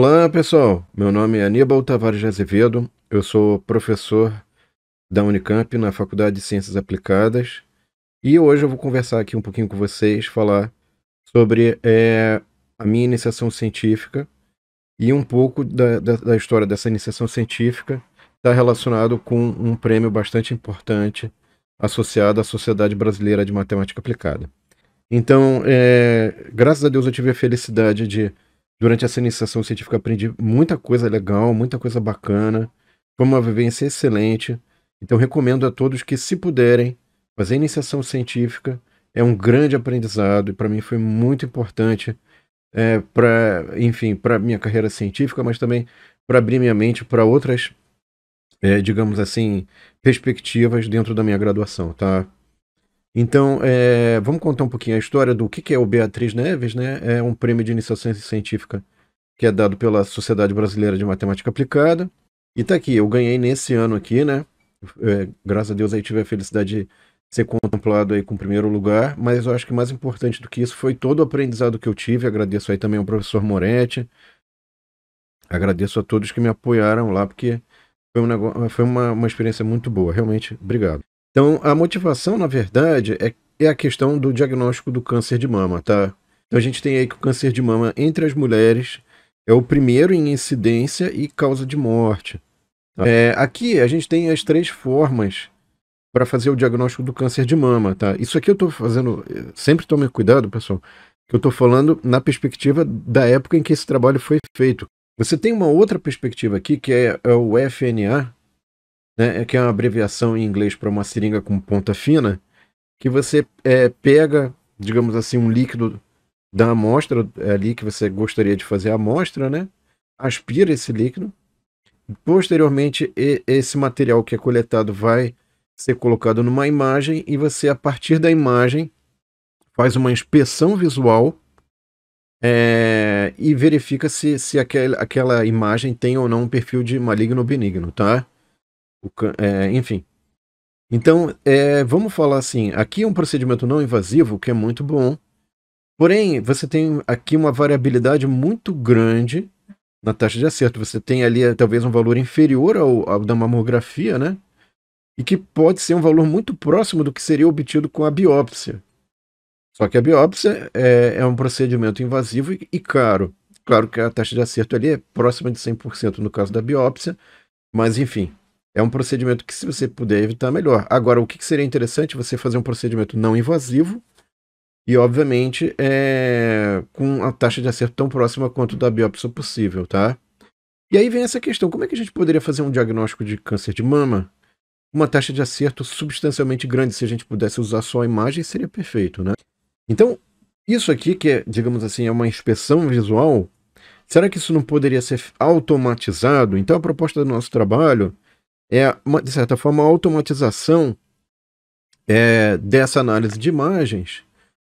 Olá, pessoal. Meu nome é Aníbal Tavares de Azevedo. Eu sou professor da Unicamp na Faculdade de Ciências Aplicadas. E hoje eu vou conversar aqui um pouquinho com vocês, falar sobre é, a minha iniciação científica e um pouco da, da, da história dessa iniciação científica está relacionado com um prêmio bastante importante associado à Sociedade Brasileira de Matemática Aplicada. Então, é, graças a Deus eu tive a felicidade de Durante essa iniciação científica aprendi muita coisa legal, muita coisa bacana. Foi uma vivência excelente. Então recomendo a todos que, se puderem, fazer iniciação científica. É um grande aprendizado e para mim foi muito importante é, para, enfim, para minha carreira científica, mas também para abrir minha mente para outras, é, digamos assim, perspectivas dentro da minha graduação, tá? Então, é, vamos contar um pouquinho a história do que, que é o Beatriz Neves, né? É um prêmio de iniciação científica que é dado pela Sociedade Brasileira de Matemática Aplicada. E tá aqui, eu ganhei nesse ano aqui, né? É, graças a Deus aí tive a felicidade de ser contemplado aí com o primeiro lugar, mas eu acho que mais importante do que isso foi todo o aprendizado que eu tive. Agradeço aí também ao professor Moretti. Agradeço a todos que me apoiaram lá, porque foi, um negócio, foi uma, uma experiência muito boa, realmente. Obrigado. Então, a motivação, na verdade, é, é a questão do diagnóstico do câncer de mama, tá? Então, a gente tem aí que o câncer de mama entre as mulheres é o primeiro em incidência e causa de morte. Tá? É, aqui a gente tem as três formas para fazer o diagnóstico do câncer de mama, tá? Isso aqui eu estou fazendo, eh, sempre tome cuidado, pessoal, que eu estou falando na perspectiva da época em que esse trabalho foi feito. Você tem uma outra perspectiva aqui, que é, é o FNA, né, é que é uma abreviação em inglês para uma seringa com ponta fina, que você é, pega, digamos assim, um líquido da amostra é ali que você gostaria de fazer a amostra, né? Aspira esse líquido. Posteriormente, esse material que é coletado vai ser colocado numa imagem e você, a partir da imagem, faz uma inspeção visual é, e verifica se, se aquel, aquela imagem tem ou não um perfil de maligno ou benigno, tá? O, é, enfim. Então, é, vamos falar assim: aqui é um procedimento não invasivo, que é muito bom. Porém, você tem aqui uma variabilidade muito grande na taxa de acerto. Você tem ali é, talvez um valor inferior ao, ao da mamografia, né? E que pode ser um valor muito próximo do que seria obtido com a biópsia. Só que a biópsia é, é um procedimento invasivo e, e caro. Claro que a taxa de acerto ali é próxima de 100% no caso da biópsia, mas enfim, é um procedimento que, se você puder evitar, melhor. Agora, o que, seria interessante você fazer um procedimento não invasivo e, obviamente, é, com a taxa de acerto tão próxima quanto da biópsia possível, tá? E aí vem essa questão: como é que a gente poderia fazer um diagnóstico de câncer de mama? Uma taxa de acerto substancialmente grande, se a gente pudesse usar só a imagem, seria perfeito, né? Então, isso aqui, que é, digamos assim, é uma inspeção visual, será que isso não poderia ser automatizado? Então, a proposta do nosso trabalho é, uma, de certa forma, a automatização é, dessa análise de imagens,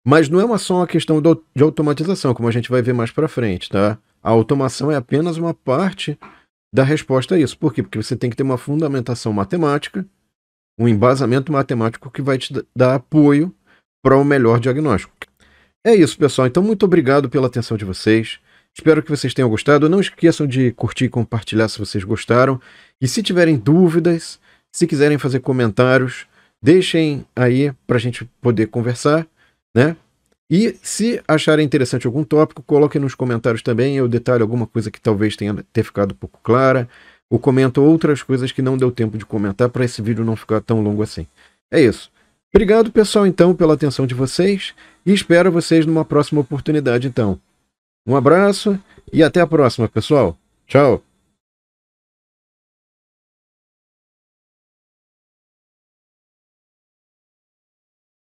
mas não é uma só uma questão do, de automatização, como a gente vai ver mais para frente, tá? A automação é apenas uma parte da resposta a isso. Por quê? Porque você tem que ter uma fundamentação matemática, um embasamento matemático que vai te dar apoio para o um melhor diagnóstico. É isso, pessoal. Então, muito obrigado pela atenção de vocês. Espero que vocês tenham gostado. Não esqueçam de curtir e compartilhar se vocês gostaram. E se tiverem dúvidas, se quiserem fazer comentários, deixem aí para a gente poder conversar, né? E se acharem interessante algum tópico, coloquem nos comentários também. Eu detalho alguma coisa que talvez tenha ter ficado pouco clara, ou comento outras coisas que não deu tempo de comentar para esse vídeo não ficar tão longo assim. É isso. Obrigado, pessoal, então, pela atenção de vocês e espero vocês numa próxima oportunidade, então. Um abraço e até a próxima, pessoal. Tchau.